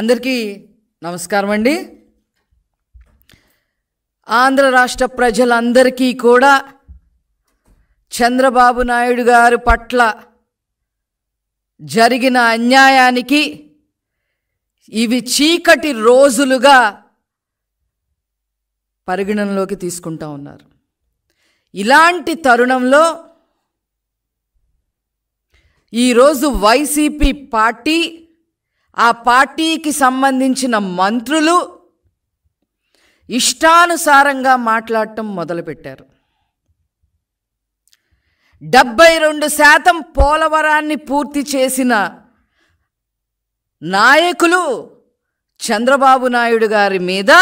అందరికీ నమస్కారం అండి ఆంధ్ర రాష్ట్ర ప్రజలందరికీ కూడా చంద్రబాబు నాయుడు గారు పట్ల జరిగిన అన్యాయానికి ఇవి చీకటి రోజులుగా పరిగణనలోకి తీసుకుంటా ఉన్నారు ఇలాంటి తరుణంలో ఈరోజు వైసీపీ పార్టీ ఆ పార్టీకి సంబంధించిన మంత్రులు ఇష్టానుసారంగా మాట్లాడటం మొదలుపెట్టారు డెబ్బై రెండు శాతం పోలవరాన్ని పూర్తి చేసిన నాయకులు చంద్రబాబు నాయుడు గారి మీద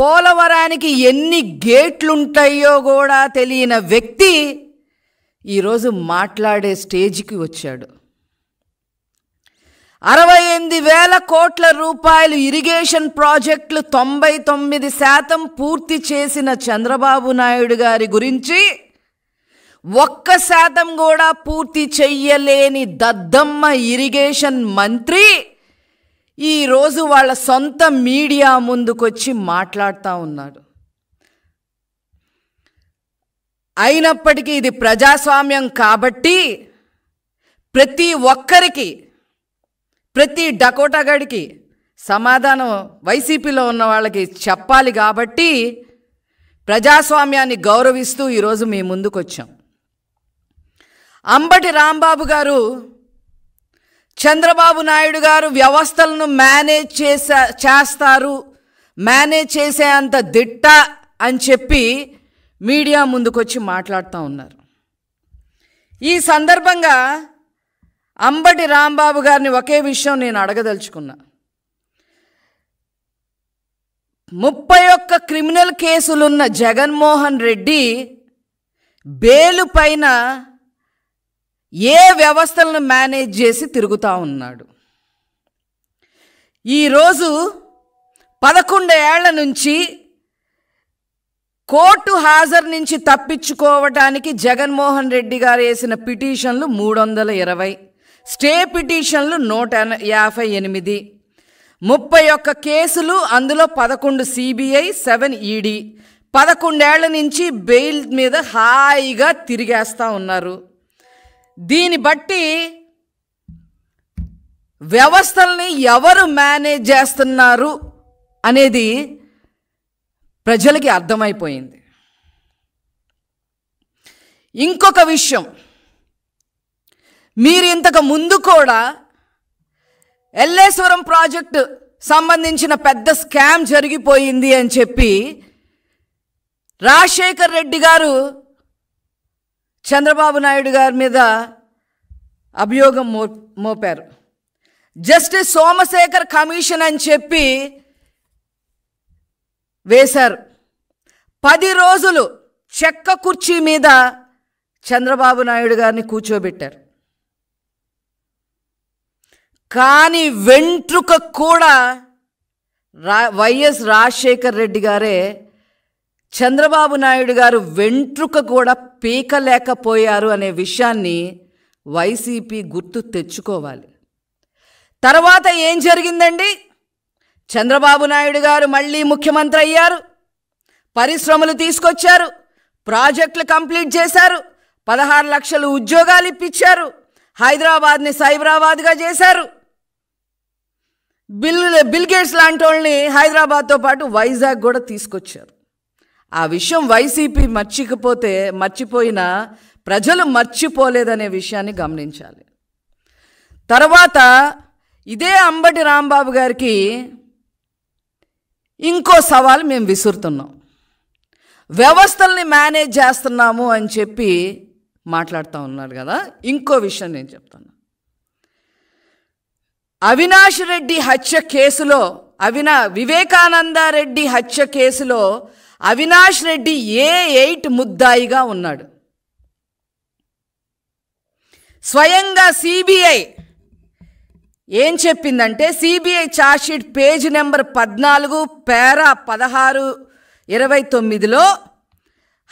పోలవరానికి ఎన్ని గేట్లుంటాయో కూడా తెలియని వ్యక్తి ఈరోజు మాట్లాడే స్టేజ్కి వచ్చాడు అరవై ఎనిమిది వేల కోట్ల రూపాయలు ఇరిగేషన్ ప్రాజెక్టులు తొంభై తొమ్మిది శాతం పూర్తి చేసిన చంద్రబాబు నాయుడు గారి గురించి ఒక్క శాతం కూడా పూర్తి చెయ్యలేని దద్దమ్మ ఇరిగేషన్ మంత్రి ఈరోజు వాళ్ళ సొంత మీడియా ముందుకొచ్చి మాట్లాడుతూ ఉన్నాడు అయినప్పటికీ ఇది ప్రజాస్వామ్యం కాబట్టి ప్రతి ఒక్కరికి ప్రతి డకోటగాడికి సమాధానం వైసీపీలో ఉన్న వాళ్ళకి చెప్పాలి కాబట్టి ప్రజాస్వామ్యాన్ని గౌరవిస్తూ ఈరోజు మీ ముందుకు వచ్చాం అంబటి రాంబాబు గారు చంద్రబాబు నాయుడు గారు వ్యవస్థలను మేనేజ్ చేసా చేస్తారు మేనేజ్ చేసే అంత దిట్ట అని చెప్పి మీడియా ముందుకొచ్చి మాట్లాడుతూ ఉన్నారు ఈ సందర్భంగా అంబటి రాంబాబు గారిని ఒకే విషయం నేను అడగదలుచుకున్నా ముప్పై ఒక్క క్రిమినల్ కేసులున్న జగన్మోహన్ రెడ్డి బేలు పైన ఏ వ్యవస్థలను మేనేజ్ చేసి తిరుగుతూ ఉన్నాడు ఈరోజు పదకొండు ఏళ్ల నుంచి కోర్టు హాజరు నుంచి తప్పించుకోవటానికి జగన్మోహన్ రెడ్డి గారు వేసిన పిటిషన్లు మూడు వందల ఇరవై స్టే పిటిషన్లు నూట యాభై ఎనిమిది ముప్పై ఒక్క కేసులు అందులో పదకొండు సిబిఐ సెవెన్ ఈడీ పదకొండేళ్ల నుంచి బెయిల్ మీద హాయిగా తిరిగేస్తూ ఉన్నారు దీన్ని బట్టి వ్యవస్థల్ని ఎవరు మేనేజ్ చేస్తున్నారు అనేది ప్రజలకి అర్థమైపోయింది ఇంకొక విషయం మీరు ఇంతకు ముందు కూడా ఎల్లేశ్వరం ప్రాజెక్టు సంబంధించిన పెద్ద స్కామ్ జరిగిపోయింది అని చెప్పి రాజశేఖర్ రెడ్డి గారు చంద్రబాబు నాయుడు గారి మీద అభియోగం మో మోపారు జస్టిస్ సోమశేఖర్ కమిషన్ అని చెప్పి వేశారు పది రోజులు చెక్క కుర్చీ మీద చంద్రబాబు నాయుడు గారిని కూర్చోబెట్టారు కానీ వెంట్రుక కూడా రా వైఎస్ రాజశేఖర్ రెడ్డి గారే చంద్రబాబు నాయుడు గారు వెంట్రుక కూడా పీకలేకపోయారు అనే విషయాన్ని వైసీపీ గుర్తు తెచ్చుకోవాలి తర్వాత ఏం జరిగిందండి చంద్రబాబు నాయుడు గారు మళ్ళీ ముఖ్యమంత్రి అయ్యారు పరిశ్రమలు తీసుకొచ్చారు ప్రాజెక్టులు కంప్లీట్ చేశారు పదహారు లక్షలు ఉద్యోగాలు ఇప్పించారు హైదరాబాద్ని సైబరాబాద్గా చేశారు బిల్ బిల్గేట్స్ లాంటి వాళ్ళని హైదరాబాద్తో పాటు వైజాగ్ కూడా తీసుకొచ్చారు ఆ విషయం వైసీపీ మర్చికపోతే మర్చిపోయినా ప్రజలు మర్చిపోలేదనే విషయాన్ని గమనించాలి తర్వాత ఇదే అంబటి రాంబాబు గారికి ఇంకో సవాలు మేము విసురుతున్నాం వ్యవస్థల్ని మేనేజ్ చేస్తున్నాము అని చెప్పి మాట్లాడుతూ ఉన్నారు కదా ఇంకో విషయం నేను చెప్తాను అవినాష్ రెడ్డి హత్య కేసులో అవినా వివేకానంద రెడ్డి హత్య కేసులో అవినాష్ రెడ్డి ఏ ఎయిట్ ముద్దాయిగా ఉన్నాడు స్వయంగా సిబిఐ ఏం చెప్పిందంటే సిబిఐ ఛార్జ్షీట్ పేజ్ నెంబర్ పద్నాలుగు పేరా పదహారు ఇరవై తొమ్మిదిలో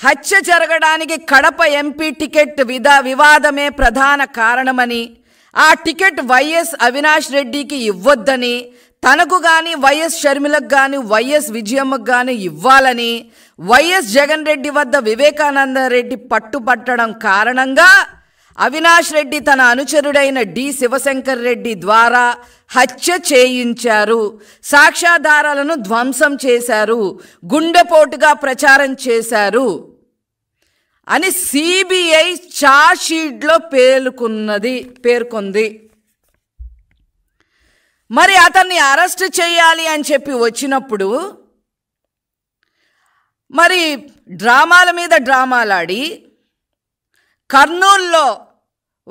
హత్య జరగడానికి కడప ఎంపీ టికెట్ విధా వివాదమే ప్రధాన కారణమని ఆ టికెట్ వైఎస్ అవినాష్ రెడ్డికి ఇవ్వొద్దని తనకు కానీ వైఎస్ షర్మిలకు కానీ వైఎస్ విజయమ్మకు కానీ ఇవ్వాలని వైఎస్ జగన్ రెడ్డి వద్ద వివేకానంద రెడ్డి పట్టుపట్టడం కారణంగా అవినాష్ రెడ్డి తన అనుచరుడైన డి శివశంకర్ రెడ్డి ద్వారా హత్య చేయించారు సాక్ష్యాధారాలను ధ్వంసం చేశారు గుండెపోటుగా ప్రచారం చేశారు అని సిబిఐ చార్జ్షీట్లో పేర్కొన్నది పేర్కొంది మరి అతన్ని అరెస్ట్ చేయాలి అని చెప్పి వచ్చినప్పుడు మరి డ్రామాల మీద డ్రామాలాడి కర్నూల్లో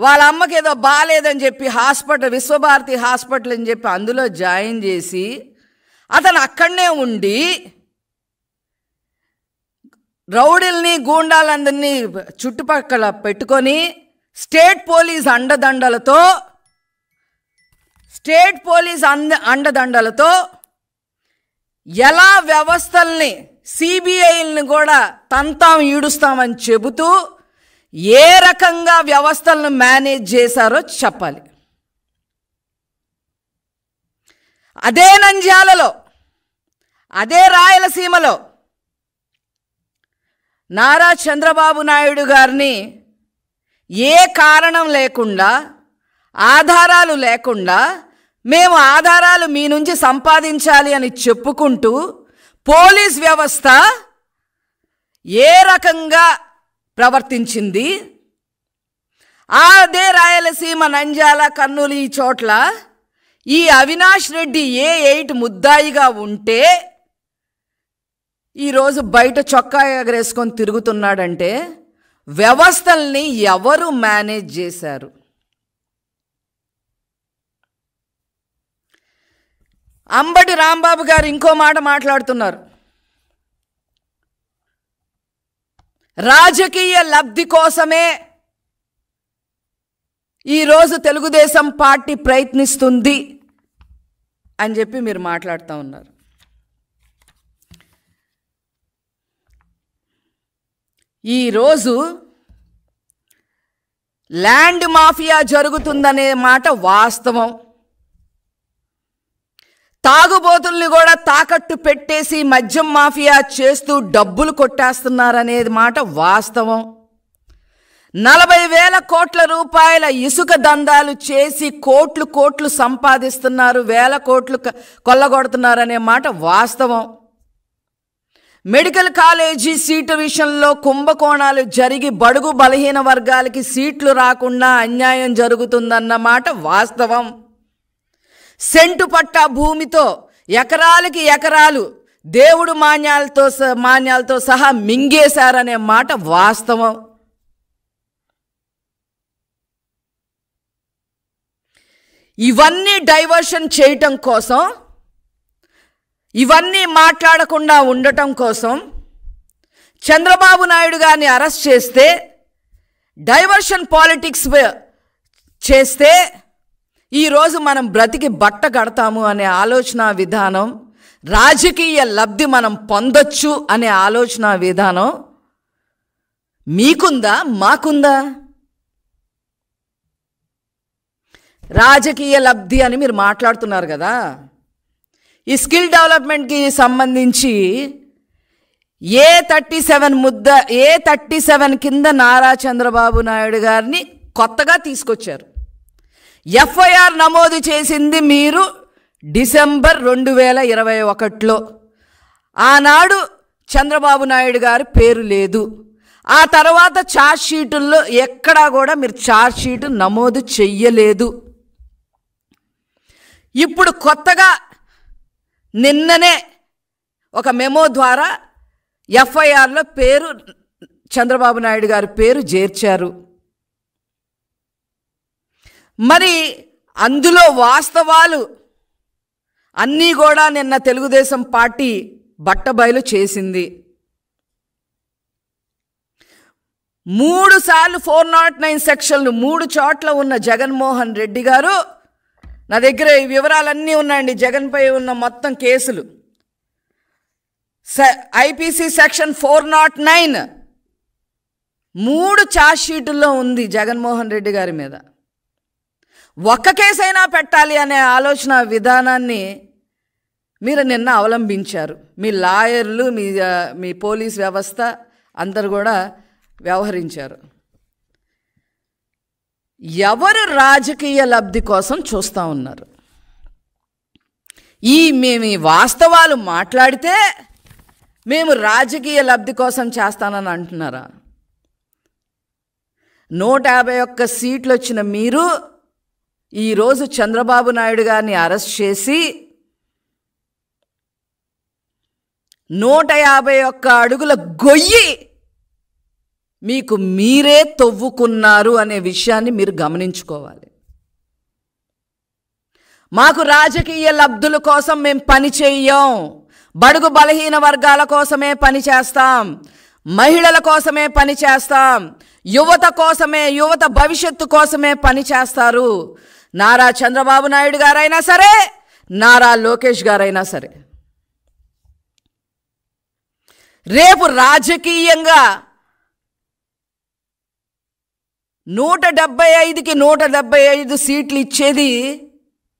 వాళ్ళ అమ్మకి ఏదో బాగాలేదని చెప్పి హాస్పిటల్ విశ్వభారతి హాస్పిటల్ అని చెప్పి అందులో జాయిన్ చేసి అతను అక్కడనే ఉండి రౌడీల్ని గూండాలందరినీ చుట్టుపక్కల పెట్టుకొని స్టేట్ పోలీస్ అండదండలతో స్టేట్ పోలీస్ అంద అండదండలతో ఎలా వ్యవస్థల్ని సిబిఐల్ని కూడా తంతాం ఈడుస్తామని చెబుతూ ఏ రకంగా వ్యవస్థలను మేనేజ్ చేశారో చెప్పాలి అదే నంజాలలో అదే రాయలసీమలో నారా చంద్రబాబు నాయుడు గారిని ఏ కారణం లేకుండా ఆధారాలు లేకుండా మేము ఆధారాలు మీ నుంచి సంపాదించాలి అని చెప్పుకుంటూ పోలీస్ వ్యవస్థ ఏ రకంగా ప్రవర్తించింది అదే రాయలసీమ నంజాల కర్నూలు ఈ చోట్ల ఈ అవినాష్ రెడ్డి ఏ ఎయిట్ ముద్దాయిగా ఉంటే ఈరోజు బయట చొక్కా ఎగరేసుకొని తిరుగుతున్నాడంటే వ్యవస్థల్ని ఎవరు మేనేజ్ చేశారు అంబటి రాంబాబు గారు ఇంకో మాట మాట్లాడుతున్నారు రాజకీయ లబ్ధి కోసమే ఈరోజు తెలుగుదేశం పార్టీ ప్రయత్నిస్తుంది అని చెప్పి మీరు మాట్లాడుతూ ఉన్నారు ఈరోజు ల్యాండ్ మాఫియా జరుగుతుందనే మాట వాస్తవం తాగుబోతుల్ని కూడా తాకట్టు పెట్టేసి మద్యం మాఫియా చేస్తూ డబ్బులు కొట్టేస్తున్నారనేది మాట వాస్తవం నలభై వేల కోట్ల రూపాయల ఇసుక దందాలు చేసి కోట్లు కోట్లు సంపాదిస్తున్నారు వేల కోట్లు కొల్లగొడుతున్నారనే మాట వాస్తవం మెడికల్ కాలేజీ సీటు విషయంలో కుంభకోణాలు జరిగి బడుగు బలహీన వర్గాలకి సీట్లు రాకుండా అన్యాయం జరుగుతుందన్నమాట వాస్తవం సెంటు పట్టా భూమితో ఎకరాలకి ఎకరాలు దేవుడు మాన్యాలతో మాన్యాలతో సహా మింగేశారనే మాట వాస్తవం ఇవన్నీ డైవర్షన్ చేయటం కోసం ఇవన్నీ మాట్లాడకుండా ఉండటం కోసం చంద్రబాబు నాయుడు గారిని అరెస్ట్ చేస్తే డైవర్షన్ పాలిటిక్స్ చేస్తే ఈరోజు మనం బ్రతికి బట్ట కడతాము అనే ఆలోచన విధానం రాజకీయ లబ్ధి మనం పొందొచ్చు అనే ఆలోచన విధానం మీకుందా మాకుందా రాజకీయ లబ్ధి అని మీరు మాట్లాడుతున్నారు కదా ఈ స్కిల్ డెవలప్మెంట్కి సంబంధించి ఏ థర్టీ సెవెన్ ముద్ద ఏ థర్టీ సెవెన్ కింద నారా చంద్రబాబు నాయుడు గారిని కొత్తగా తీసుకొచ్చారు ఎఫ్ఐఆర్ నమోదు చేసింది మీరు డిసెంబర్ రెండు వేల ఇరవై ఒకటిలో ఆనాడు చంద్రబాబు నాయుడు గారి పేరు లేదు ఆ తర్వాత ఛార్జ్ షీటుల్లో ఎక్కడా కూడా మీరు ఛార్జ్ షీటు నమోదు చెయ్యలేదు ఇప్పుడు కొత్తగా నిన్ననే ఒక మెమో ద్వారా ఎఫ్ఐఆర్లో పేరు చంద్రబాబు నాయుడు గారి పేరు చేర్చారు మరి అందులో వాస్తవాలు అన్నీ కూడా నిన్న తెలుగుదేశం పార్టీ బట్టబయలు చేసింది మూడు సార్లు ఫోర్ నాట్ నైన్ సెక్షన్లు మూడు చోట్ల ఉన్న జగన్మోహన్ రెడ్డి గారు నా దగ్గర ఈ వివరాలన్నీ ఉన్నాయండి జగన్పై ఉన్న మొత్తం కేసులు IPC section four naught nine మూడు ఛార్జ్షీటుల్లో ఉంది జగన్మోహన్ రెడ్డి గారి మీద ఒక్క కేసైనా పెట్టాలి అనే ఆలోచన విధానాన్ని మీరు నిన్న అవలంబించారు మీ లాయర్లు మీ మీ పోలీస్ వ్యవస్థ అందరు కూడా వ్యవహరించారు ఎవరు రాజకీయ లబ్ధి కోసం చూస్తూ ఉన్నారు ఈ మేము ఈ వాస్తవాలు మాట్లాడితే మేము రాజకీయ లబ్ధి కోసం చేస్తానని అంటున్నారా నూట యాభై ఒక్క సీట్లు వచ్చిన మీరు ఈరోజు చంద్రబాబు నాయుడు గారిని అరెస్ట్ చేసి నూట యాభై ఒక్క అడుగుల గొయ్యి మీకు మీరే తవ్వుకున్నారు అనే విషయాన్ని మీరు గమనించుకోవాలి మాకు రాజకీయ లబ్ధుల కోసం మేము పని చెయ్యం బడుగు బలహీన వర్గాల కోసమే పని చేస్తాం మహిళల కోసమే పని చేస్తాం యువత కోసమే యువత భవిష్యత్తు కోసమే పని చేస్తారు నారా చంద్రబాబు నాయుడు గారైనా సరే నారా లోకేష్ గారైనా సరే రేపు రాజకీయంగా నూట డెబ్బై ఐదుకి నూట డెబ్బై ఐదు సీట్లు ఇచ్చేది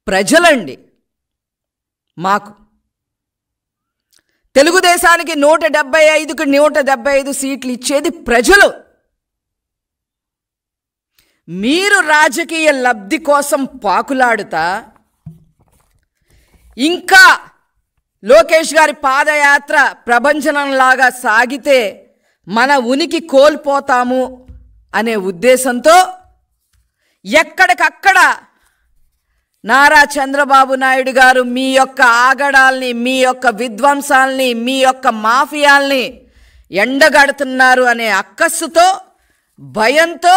ప్రజలండి మాకు తెలుగుదేశానికి నూట డెబ్బై ఐదుకి నూట డెబ్బై ఐదు సీట్లు ఇచ్చేది ప్రజలు మీరు రాజకీయ లబ్ధి కోసం పాకులాడుతా ఇంకా లోకేష్ గారి పాదయాత్ర ప్రభంజనంలాగా సాగితే మన ఉనికి కోల్పోతాము అనే ఉద్దేశంతో ఎక్కడికక్కడ నారా చంద్రబాబు నాయుడు గారు మీ యొక్క ఆగడాల్ని మీ యొక్క విధ్వంసాల్ని మీ యొక్క మాఫియాల్ని ఎండగడుతున్నారు అనే అక్కస్సుతో భయంతో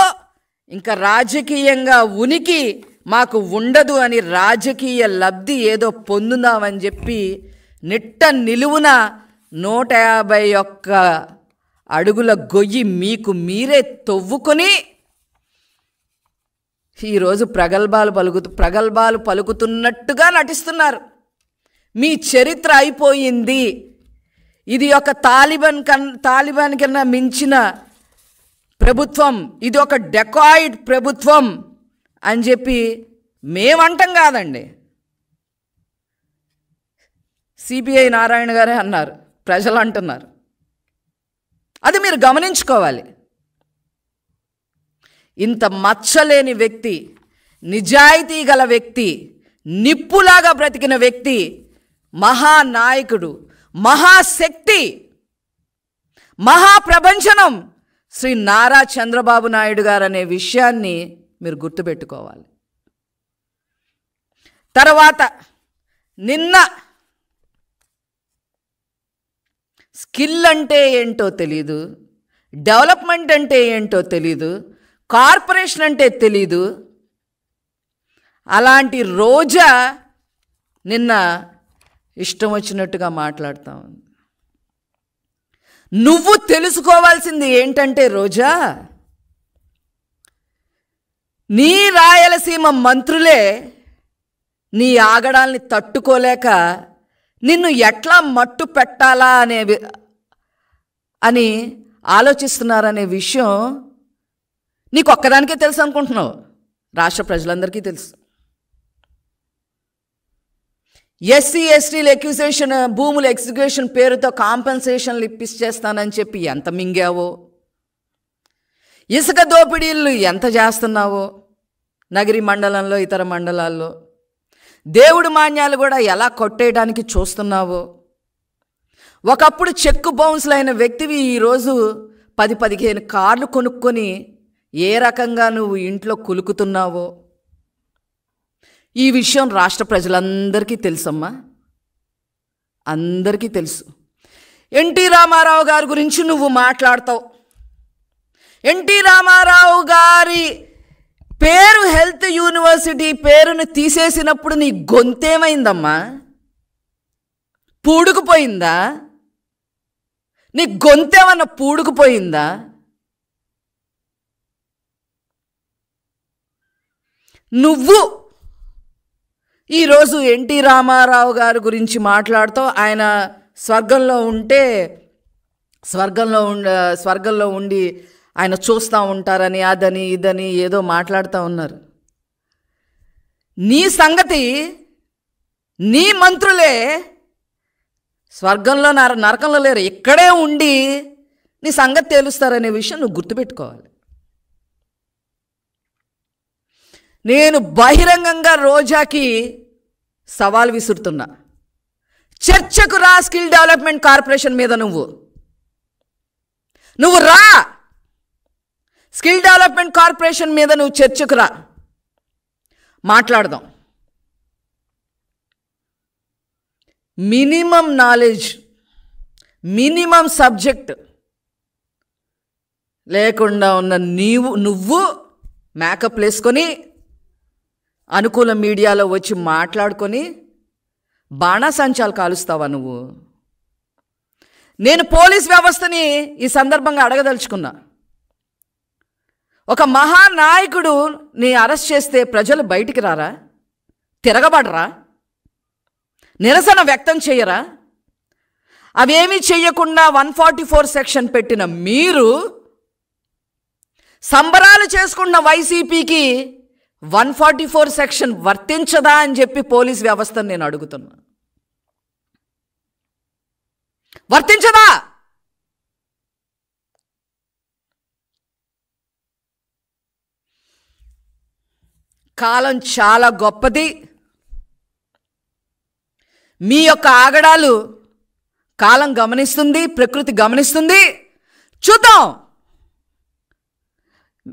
ఇంకా రాజకీయంగా ఉనికి మాకు ఉండదు అని రాజకీయ లబ్ధి ఏదో పొందుదామని చెప్పి నిట్ట నిలువున నూట యాభై ఒక్క అడుగుల గొయ్యి మీకు మీరే తవ్వుకొని ఈరోజు ప్రగల్భాలు పలుకుతూ ప్రగల్భాలు పలుకుతున్నట్టుగా నటిస్తున్నారు మీ చరిత్ర అయిపోయింది ఇది ఒక తాలిబాన్ కన్ తాలిబాన్ కన్నా మించిన ప్రభుత్వం ఇది ఒక డెకాయిడ్ ప్రభుత్వం అని చెప్పి మేమంటాం కాదండి సిబిఐ నారాయణ గారే అన్నారు ప్రజలు అంటున్నారు అది మీరు గమనించుకోవాలి ఇంత మచ్చలేని వ్యక్తి నిజాయితీ గల వ్యక్తి నిప్పులాగా బ్రతికిన వ్యక్తి మహానాయకుడు మహాశక్తి మహాప్రభంచనం శ్రీ నారా చంద్రబాబు నాయుడు గారు అనే విషయాన్ని మీరు గుర్తుపెట్టుకోవాలి తర్వాత నిన్న స్కిల్ అంటే ఏంటో తెలీదు డెవలప్మెంట్ అంటే ఏంటో తెలీదు కార్పొరేషన్ అంటే తెలీదు అలాంటి రోజా నిన్న ఇష్టం వచ్చినట్టుగా మాట్లాడుతూ ఉంది నువ్వు తెలుసుకోవాల్సింది ఏంటంటే రోజా నీ రాయలసీమ మంత్రులే నీ ఆగడాల్ని తట్టుకోలేక నిన్ను ఎట్లా మట్టు పెట్టాలా అనే అని ఆలోచిస్తున్నారనే విషయం నీకు ఒక్కదానికే తెలుసు అనుకుంటున్నావు రాష్ట్ర ప్రజలందరికీ తెలుసు ఎస్సీ ఎస్టీలు ఎక్విజేషన్ భూముల ఎక్సిక్యూషన్ పేరుతో కాంపెన్సేషన్లు ఇప్పిచ్చేస్తానని చెప్పి ఎంత మింగావో ఇసుక దోపిడీలు ఎంత చేస్తున్నావో నగరి మండలంలో ఇతర మండలాల్లో దేవుడి మాన్యాలు కూడా ఎలా కొట్టేయడానికి చూస్తున్నావో ఒకప్పుడు చెక్కు బౌన్స్లైన వ్యక్తివి ఈరోజు పది పదిహేను కార్లు కొనుక్కొని ఏ రకంగా నువ్వు ఇంట్లో కులుకుతున్నావో ఈ విషయం రాష్ట్ర ప్రజలందరికీ తెలుసమ్మా అందరికీ తెలుసు ఎన్టీ రామారావు గారి గురించి నువ్వు మాట్లాడతావు ఎన్టీ రామారావు గారి పేరు హెల్త్ యూనివర్సిటీ పేరును తీసేసినప్పుడు నీ గొంతేమైందమ్మా పూడుకుపోయిందా నీ గొంతేమన్నా పూడుకుపోయిందా నువ్వు ఈరోజు ఎన్టీ రామారావు గారి గురించి మాట్లాడుతూ ఆయన స్వర్గంలో ఉంటే స్వర్గంలో ఉండ స్వర్గంలో ఉండి ఆయన చూస్తూ ఉంటారని అదని ఇదని ఏదో మాట్లాడుతూ ఉన్నారు నీ సంగతి నీ మంత్రులే స్వర్గంలో నర నరకంలో లేరు ఇక్కడే ఉండి నీ సంగతి తెలుస్తారనే విషయం నువ్వు గుర్తుపెట్టుకోవాలి నేను బహిరంగంగా రోజాకి సవాల్ విసురుతున్నా చర్చకు రా స్కిల్ డెవలప్మెంట్ కార్పొరేషన్ మీద నువ్వు నువ్వు రా స్కిల్ డెవలప్మెంట్ కార్పొరేషన్ మీద నువ్వు చర్చకు రా మాట్లాడదాం మినిమం నాలెడ్జ్ మినిమం సబ్జెక్ట్ లేకుండా ఉన్న నీవు నువ్వు మేకప్ వేసుకొని అనుకూల మీడియాలో వచ్చి మాట్లాడుకొని బాణాసంచాలు కాలుస్తావా నువ్వు నేను పోలీస్ వ్యవస్థని ఈ సందర్భంగా అడగదలుచుకున్నా ఒక మహానాయకుడు నీ అరెస్ట్ చేస్తే ప్రజలు బయటికి రారా తిరగబడరా నిరసన వ్యక్తం చేయరా అవేమీ చేయకుండా వన్ ఫార్టీ ఫోర్ సెక్షన్ పెట్టిన మీరు సంబరాలు చేసుకున్న వైసీపీకి వన్ ఫార్టీ ఫోర్ సెక్షన్ వర్తించదా అని చెప్పి పోలీస్ వ్యవస్థను నేను అడుగుతున్నా వర్తించదా కాలం చాలా గొప్పది మీ యొక్క ఆగడాలు కాలం గమనిస్తుంది ప్రకృతి గమనిస్తుంది చూద్దాం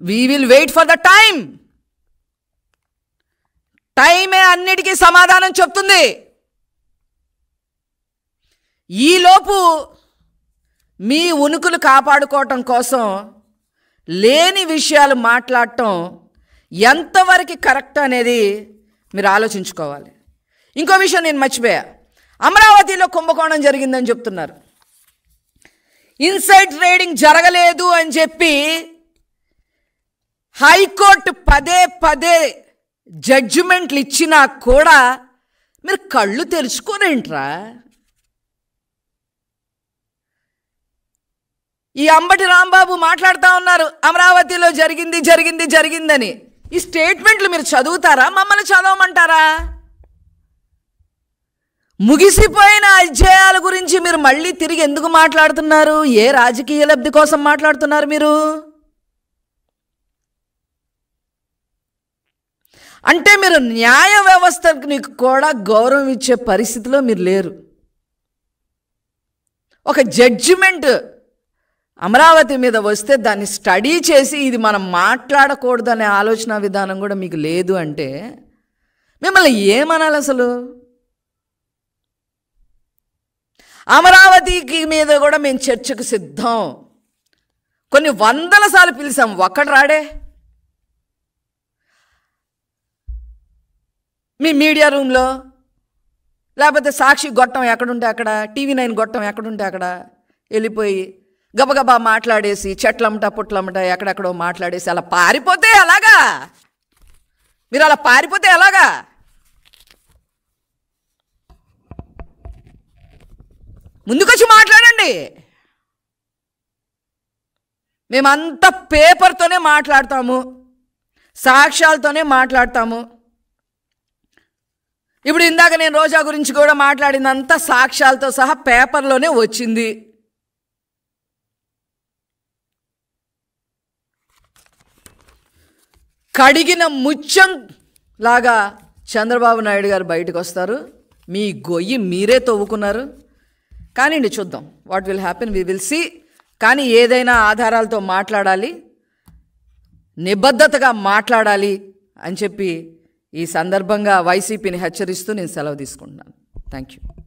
we will wait for the time టైమే అన్నిటికీ సమాధానం చెప్తుంది ఈలోపు మీ ఉనుకులు కాపాడుకోవటం కోసం లేని విషయాలు మాట్లాడటం ఎంతవరకు కరెక్ట్ అనేది మీరు ఆలోచించుకోవాలి ఇంకో విషయం నేను మర్చిపోయా అమరావతిలో కుంభకోణం జరిగిందని చెప్తున్నారు ఇన్సైడ్ ట్రేడింగ్ జరగలేదు అని చెప్పి హైకోర్టు పదే పదే జడ్జిమెంట్లు ఇచ్చినా కూడా మీరు కళ్ళు తెరుచుకోరేంట్రా ఈ అంబటి రాంబాబు మాట్లాడుతూ ఉన్నారు అమరావతిలో జరిగింది జరిగింది జరిగిందని ఈ స్టేట్మెంట్లు మీరు చదువుతారా మమ్మల్ని చదవమంటారా ముగిసిపోయిన అధ్యాయాల గురించి మీరు మళ్ళీ తిరిగి ఎందుకు మాట్లాడుతున్నారు ఏ రాజకీయ లబ్ధి కోసం మాట్లాడుతున్నారు మీరు అంటే మీరు న్యాయ వ్యవస్థకి కూడా గౌరవం ఇచ్చే పరిస్థితిలో మీరు లేరు ఒక జడ్జిమెంట్ అమరావతి మీద వస్తే దాన్ని స్టడీ చేసి ఇది మనం మాట్లాడకూడదు అనే ఆలోచన విధానం కూడా మీకు లేదు అంటే మిమ్మల్ని ఏమనాలి అసలు అమరావతికి మీద కూడా మేము చర్చకు సిద్ధం కొన్ని వందల సార్లు పిలిచాం ఒక్కడు రాడే మీ మీడియా రూమ్లో లేకపోతే సాక్షి గొట్టం ఎక్కడుంటే అక్కడ టీవీ నైన్ గొట్టం ఎక్కడుంటే అక్కడ వెళ్ళిపోయి గబగబా మాట్లాడేసి చెట్లమ్మట పుట్లమ్మట ఎక్కడెక్కడో మాట్లాడేసి అలా పారిపోతే ఎలాగా మీరు అలా పారిపోతే ఎలాగా ముందుకొచ్చి మాట్లాడండి మేమంతా పేపర్తోనే మాట్లాడతాము సాక్ష్యాలతోనే మాట్లాడతాము ఇప్పుడు ఇందాక నేను రోజా గురించి కూడా మాట్లాడినంత సాక్ష్యాలతో సహా పేపర్లోనే వచ్చింది కడిగిన ముచ్చం లాగా చంద్రబాబు నాయుడు గారు బయటకు వస్తారు మీ గొయ్యి మీరే తవ్వుకున్నారు కానివ్వండి చూద్దాం what will happen we will see కానీ ఏదైనా ఆధారాలతో మాట్లాడాలి నిబద్ధతగా మాట్లాడాలి అని చెప్పి ఈ సందర్భంగా వైసీపీని హెచ్చరిస్తూ నేను సెలవు తీసుకుంటున్నాను థ్యాంక్ యూ